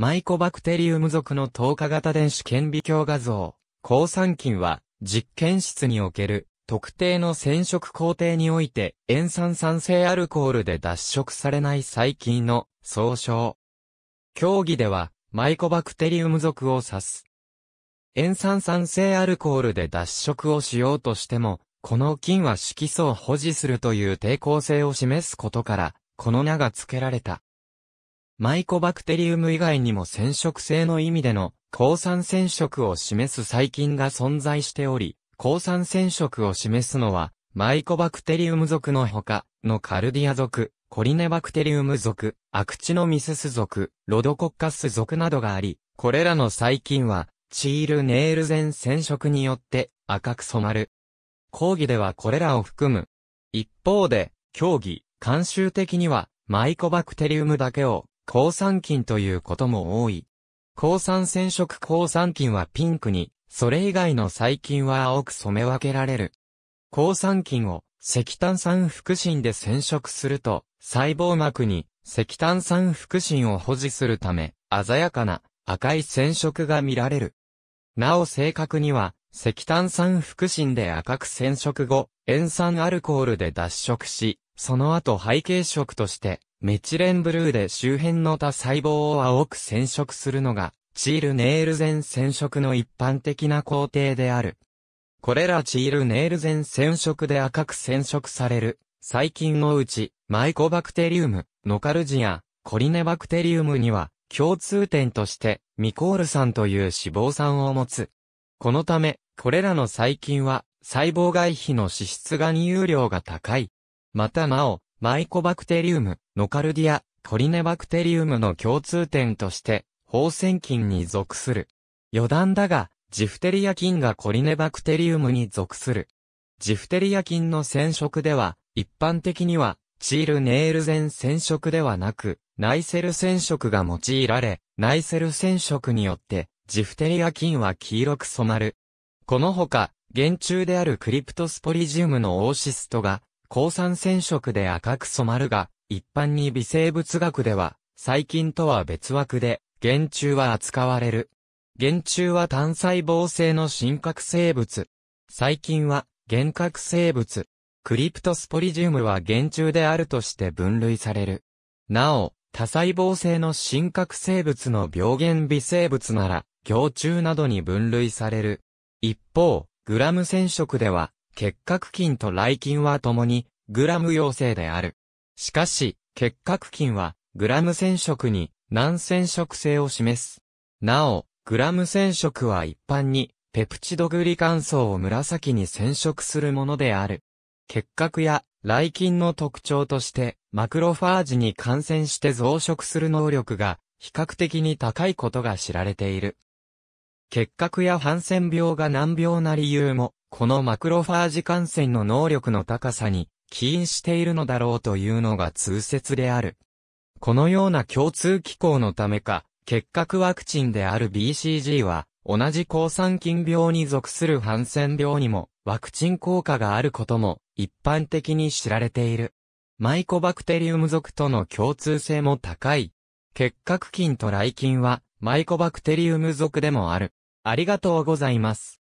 マイコバクテリウム属の透過型電子顕微鏡画像、抗酸菌は、実験室における、特定の染色工程において、塩酸酸性アルコールで脱色されない細菌の総称。競技では、マイコバクテリウム属を指す。塩酸酸性アルコールで脱色をしようとしても、この菌は色素を保持するという抵抗性を示すことから、この名が付けられた。マイコバクテリウム以外にも染色性の意味での抗酸染色を示す細菌が存在しており、抗酸染色を示すのは、マイコバクテリウム属の他のカルディア属、コリネバクテリウム属、アクチノミスス属、ロドコッカス属などがあり、これらの細菌は、チールネールゼン染色によって赤く染まる。講義ではこれらを含む。一方で、競技、慣習的には、マイコバクテリウムだけを抗酸菌ということも多い。抗酸染色抗酸菌はピンクに、それ以外の細菌は青く染め分けられる。抗酸菌を石炭酸腹芯で染色すると、細胞膜に石炭酸腹芯を保持するため、鮮やかな赤い染色が見られる。なお正確には、石炭酸腹芯で赤く染色後、塩酸アルコールで脱色し、その後背景色としてメチレンブルーで周辺の他細胞を青く染色するのが、チールネールゼン染色の一般的な工程である。これらチールネールゼン染色で赤く染色される、細菌のうち、マイコバクテリウム、ノカルジア、コリネバクテリウムには、共通点として、ミコール酸という脂肪酸を持つ。このため、これらの細菌は、細胞外皮の脂質が乳量が高い。またなお、マイコバクテリウム、ノカルディア、コリネバクテリウムの共通点として、放線菌に属する。余談だが、ジフテリア菌がコリネバクテリウムに属する。ジフテリア菌の染色では、一般的には、チールネールゼン染色ではなく、ナイセル染色が用いられ、ナイセル染色によって、ジフテリア菌は黄色く染まる。このほか、原虫であるクリプトスポリジウムのオーシストが、抗酸染色で赤く染まるが、一般に微生物学では、細菌とは別枠で、原虫は扱われる。原虫は単細胞性の真核生物。細菌は、原核生物。クリプトスポリジウムは原虫であるとして分類される。なお、多細胞性の真核生物の病原微生物なら、強虫などに分類される。一方、グラム染色では、結核菌と雷菌は共に、グラム陽性である。しかし、結核菌は、グラム染色に、難染色性を示す。なお、グラム染色は一般に、ペプチドグリカン層を紫に染色するものである。結核や、雷菌の特徴として、マクロファージに感染して増殖する能力が、比較的に高いことが知られている。結核やハンセン病が難病な理由も、このマクロファージ感染の能力の高さに起因しているのだろうというのが通説である。このような共通機構のためか、結核ワクチンである BCG は、同じ抗酸菌病に属するハンセン病にも、ワクチン効果があることも、一般的に知られている。マイコバクテリウム属との共通性も高い。結核菌と雷菌は、マイコバクテリウム属でもある。ありがとうございます。